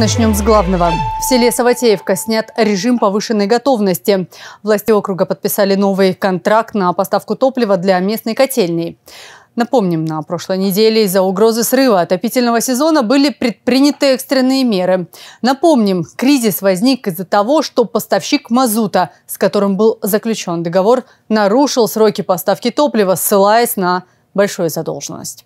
Начнем с главного. В селе Саватеевка снят режим повышенной готовности. Власти округа подписали новый контракт на поставку топлива для местной котельной. Напомним, на прошлой неделе из-за угрозы срыва отопительного сезона были предприняты экстренные меры. Напомним, кризис возник из-за того, что поставщик мазута, с которым был заключен договор, нарушил сроки поставки топлива, ссылаясь на большую задолженность.